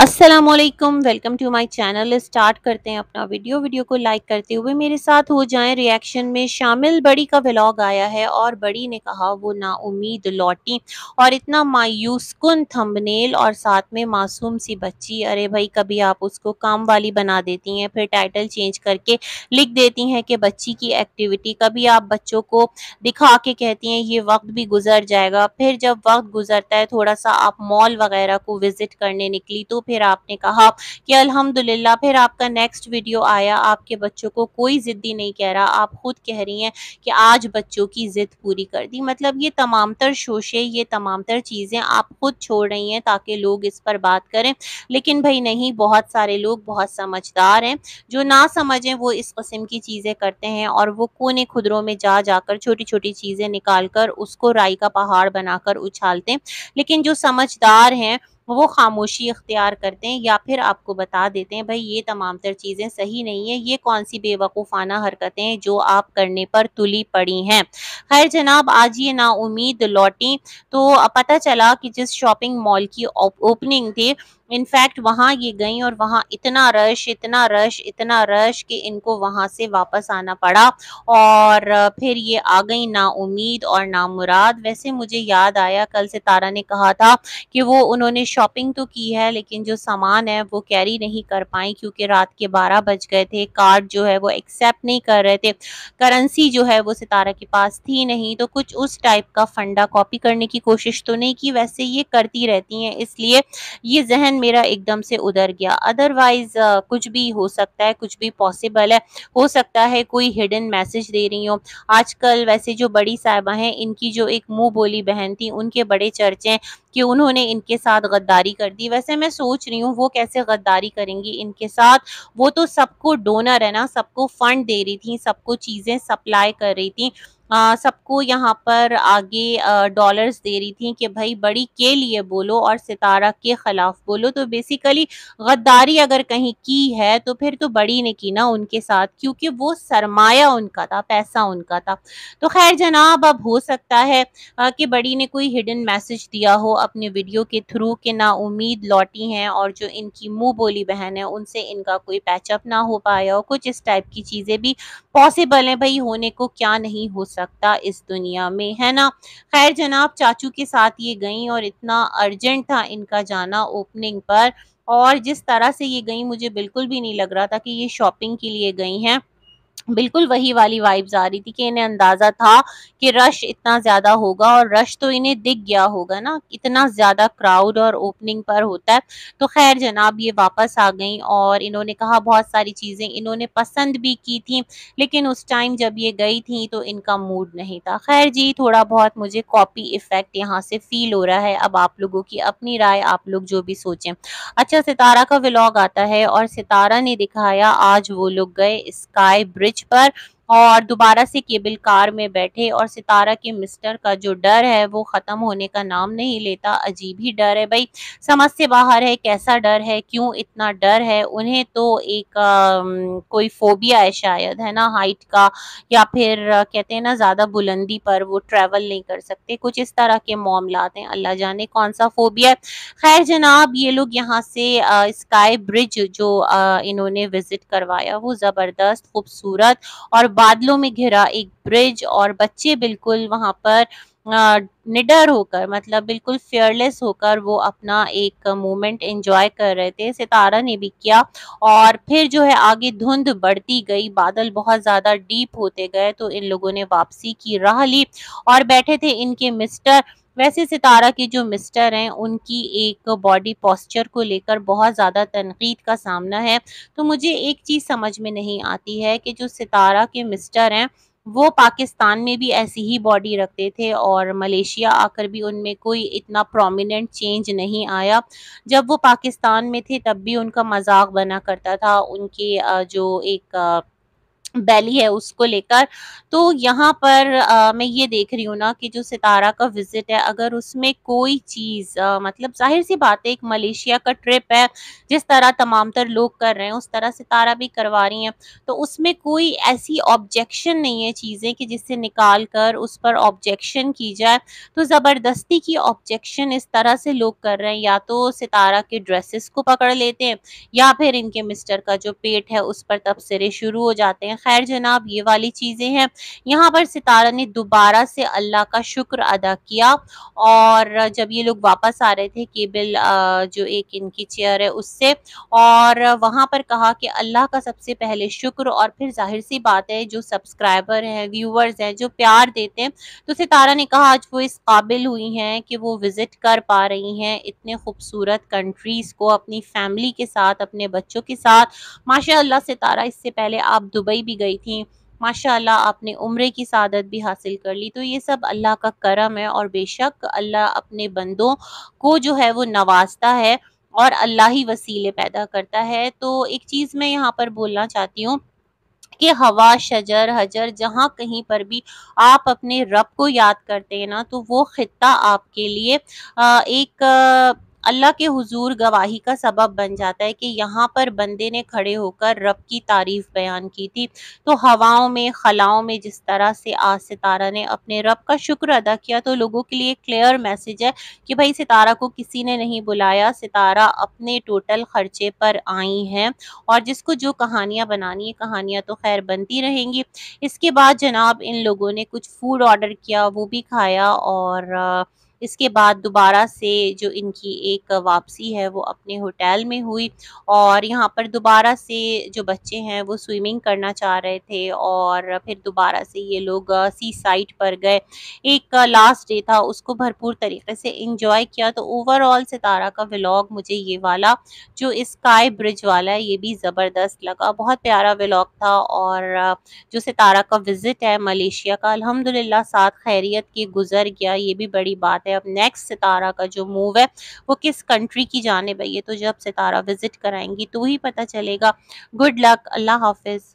Aslam welcome to my channel start करते हैं अपना वीडियो वीडियो को लाइक करते हुए मेरे साथ हो जाएं रिएक्शन में शामिल बड़ी का व्लॉग आया है और बड़ी ने कहा वो ना उम्मीद लौटी और इतना मायूस कन थंबनेल और साथ में मासूम सी बच्ची अरे भाई कभी आप उसको काम वाली बना देती हैं फिर टाइटल चेंज करके लिख देती हैं कि बच्ची की एक्टिविटी कभी आप बच्चों को दिखा के कहती हैं ये वक्त भी गुजर जाएगा फिर जब वक्त गुजरता है थोड़ा सा आप मॉल वगैरह को विज़िट करने निकली तो फिर आपने कहा कि अल्हम्दुलिल्लाह फिर आपका नेक्स्ट वीडियो आया आपके बच्चों को कोई ज़िद्दी नहीं कह रहा आप खुद कह रही हैं कि आज बच्चों की ज़िद पूरी कर दी मतलब ये तमाम तर शोशे ये तमाम तर चीज़ें आप खुद छोड़ रही हैं ताकि लोग इस पर बात करें लेकिन भाई नहीं बहुत सारे लोग बहुत समझदार हैं जो ना समझें वो इस कस्म की चीज़ें करते हैं और वो कोने खुदरों में जा जाकर छोटी छोटी चीज़ें निकाल कर उसको राई का पहाड़ बनाकर उछालते हैं लेकिन जो समझदार हैं वो खामोशी अख्तियार करते हैं या फिर आपको बता देते हैं भाई ये तमाम तर चीज़ें सही नहीं है ये कौन सी बेवकूफ़ाना हरकतें जो आप करने पर तुली पड़ी हैं खैर जनाब आज ये नाउमीद लौटी तो पता चला कि जिस शॉपिंग मॉल की ओपनिंग थी इनफैक्ट वहाँ ये गई और वहाँ इतना रश इतना रश इतना रश कि इनको वहाँ से वापस आना पड़ा और फिर ये आ गई ना उम्मीद और ना मुराद वैसे मुझे याद आया कल से तारा ने कहा था कि वो उन्होंने शॉपिंग तो की है लेकिन जो सामान है वो कैरी नहीं कर पाई क्योंकि रात के बारह बज गए थे कार्ड जो है वो एक्सेप्ट नहीं कर रहे थे करेंसी जो है वो सितारा के पास थी नहीं तो कुछ उस टाइप का फंडा कॉपी करने की कोशिश तो नहीं की वैसे ये करती रहती हैं इसलिए ये जहन मेरा एकदम से उधर गया अदरवाइज कुछ भी हो सकता है कुछ भी पॉसिबल है हो सकता है कोई हिडन मैसेज दे रही हो आजकल वैसे जो बड़ी साहिबा हैं इनकी जो एक मुंह बोली बहन थी उनके बड़े चर्चे हैं कि उन्होंने इनके साथ गद्दारी कर दी वैसे मैं सोच रही हूँ वो कैसे गद्दारी करेंगी इनके साथ वो तो सबको डोनर है ना सबको फंड दे रही थी सबको चीज़ें सप्लाई कर रही थी सबको यहाँ पर आगे डॉलर्स दे रही थी कि भाई बड़ी के लिए बोलो और सितारा के ख़िलाफ़ बोलो तो बेसिकली गद्दारी अगर कहीं की है तो फिर तो बड़ी ने की ना उनके साथ क्योंकि वो सरमाया उनका था पैसा उनका था तो खैर जनाब अब हो सकता है कि बड़ी ने कोई हिडन मैसेज दिया हो अपने वीडियो के थ्रू के ना उम्मीद लौटी हैं और जो इनकी मुंह बोली बहन है उनसे इनका कोई पैचअप ना हो पाया हो कुछ इस टाइप की चीज़ें भी पॉसिबल हैं भाई होने को क्या नहीं हो सकता सकता इस दुनिया में है ना खैर जनाब चाचू के साथ ये गई और इतना अर्जेंट था इनका जाना ओपनिंग पर और जिस तरह से ये गई मुझे बिल्कुल भी नहीं लग रहा था कि ये शॉपिंग के लिए गई हैं बिल्कुल वही वाली वाइब्स आ रही थी कि इन्हें अंदाज़ा था कि रश इतना ज़्यादा होगा और रश तो इन्हें दिख गया होगा ना इतना ज़्यादा क्राउड और ओपनिंग पर होता है तो खैर जनाब ये वापस आ गई और इन्होंने कहा बहुत सारी चीज़ें इन्होंने पसंद भी की थी लेकिन उस टाइम जब ये गई थी तो इनका मूड नहीं था खैर जी थोड़ा बहुत मुझे कॉपी इफ़ेक्ट यहाँ से फ़ील हो रहा है अब आप लोगों की अपनी राय आप लोग जो भी सोचें अच्छा सितारा का व्लॉग आता है और सितारा ने दिखाया आज वो लोग गए स्काई ब्रिज पर और दोबारा से केबल कार में बैठे और सितारा के मिस्टर का जो डर है वो ख़त्म होने का नाम नहीं लेता अजीब ही डर है भाई समझ से बाहर है कैसा डर है क्यों इतना डर है उन्हें तो एक आ, कोई फोबिया है शायद है ना हाइट का या फिर कहते हैं ना ज़्यादा बुलंदी पर वो ट्रैवल नहीं कर सकते कुछ इस तरह के मामलाते हैं अल्लाह जाने कौन सा फोबिया है खैर जनाब ये लोग यहाँ से आ, स्काई ब्रिज जो आ, इन्होंने विज़िट करवाया वो ज़बरदस्त खूबसूरत और बादलों में घिरा एक ब्रिज और बच्चे बिल्कुल वहां पर निडर होकर मतलब बिल्कुल फेयरलेस होकर वो अपना एक मोमेंट एंजॉय कर रहे थे सितारा ने भी किया और फिर जो है आगे धुंध बढ़ती गई बादल बहुत ज़्यादा डीप होते गए तो इन लोगों ने वापसी की राह ली और बैठे थे इनके मिस्टर वैसे सितारा के जो मिस्टर हैं उनकी एक बॉडी पॉस्चर को लेकर बहुत ज़्यादा तनकीद का सामना है तो मुझे एक चीज़ समझ में नहीं आती है कि जो सितारा के मिस्टर हैं वो पाकिस्तान में भी ऐसी ही बॉडी रखते थे और मलेशिया आकर भी उनमें कोई इतना प्रोमिनेंट चेंज नहीं आया जब वो पाकिस्तान में थे तब भी उनका मजाक बना करता था उनके जो एक बैली है उसको लेकर तो यहाँ पर आ, मैं ये देख रही हूँ ना कि जो सितारा का विजिट है अगर उसमें कोई चीज़ आ, मतलब जाहिर सी बात है एक मलेशिया का ट्रिप है जिस तरह तमाम तर लोग कर रहे हैं उस तरह सितारा भी करवा रही हैं तो उसमें कोई ऐसी ऑब्जेक्शन नहीं है चीज़ें कि जिससे निकाल कर उस पर ऑब्जेक्शन की जाए तो ज़बरदस्ती की ऑब्जेक्शन इस तरह से लोग कर रहे हैं या तो सितारा के ड्रेसेस को पकड़ लेते हैं या फिर इनके मिस्टर का जो पेट है उस पर तबसरे शुरू हो जाते हैं खैर जनाब ये वाली चीज़ें हैं यहाँ पर सितारा ने दोबारा से अल्लाह का शुक्र अदा किया और जब ये लोग वापस आ रहे थे केबल जो एक इनकी चेयर है उससे और वहाँ पर कहा कि अल्लाह का सबसे पहले शुक्र और फिर जाहिर सी बात है जो सब्सक्राइबर हैं व्यूअर्स हैं जो प्यार देते हैं तो सितारा ने कहा आज वो इस काबिल हुई हैं कि वो विज़िट कर पा रही हैं इतने खूबसूरत कंट्रीज़ को अपनी फैमिली के साथ अपने बच्चों के साथ माशा सितारा इससे पहले आप दुबई भी भी गई थी माशाल्लाह आपने उम्र की सादत भी हासिल कर ली तो ये सब अल्लाह का करम है और बेशक अल्लाह अपने बंदों को जो है वो नवाजता है और अल्लाह ही वसीले पैदा करता है तो एक चीज़ मैं यहाँ पर बोलना चाहती हूँ कि हवा शजर हजर जहाँ कहीं पर भी आप अपने रब को याद करते हैं ना तो वो ख़त्ता आपके लिए एक अल्लाह के हुजूर गवाही का सबब बन जाता है कि यहाँ पर बंदे ने खड़े होकर रब की तारीफ बयान की थी तो हवाओं में खलाओं में जिस तरह से आज सितारा ने अपने रब का शुक्र अदा किया तो लोगों के लिए क्लियर मैसेज है कि भाई सितारा को किसी ने नहीं बुलाया सितारा अपने टोटल खर्चे पर आई हैं और जिसको जो कहानियाँ बनानी है कहानियाँ तो खैर बनती रहेंगी इसके बाद जनाब इन लोगों ने कुछ फूड ऑर्डर किया वो भी खाया और इसके बाद दोबारा से जो इनकी एक वापसी है वो अपने होटल में हुई और यहाँ पर दोबारा से जो बच्चे हैं वो स्विमिंग करना चाह रहे थे और फिर दोबारा से ये लोग सी साइड पर गए एक लास्ट डे था उसको भरपूर तरीके से इंजॉय किया तो ओवरऑल सितारा का व्लॉग मुझे ये वाला जो स्काई ब्रिज वाला है ये भी ज़बरदस्त लगा बहुत प्यारा व्लॉग था और जो सितारा का विज़िट है मलेशिया का अलहमदिल्ला साथ खैरियत के गुजर गया ये भी बड़ी बात है हैं अब नेक्स्ट सितारा का जो मूव है वो किस कंट्री की जानब है ये तो जब सितारा विजिट कराएंगी तो ही पता चलेगा गुड लक अल्लाह हाफिज़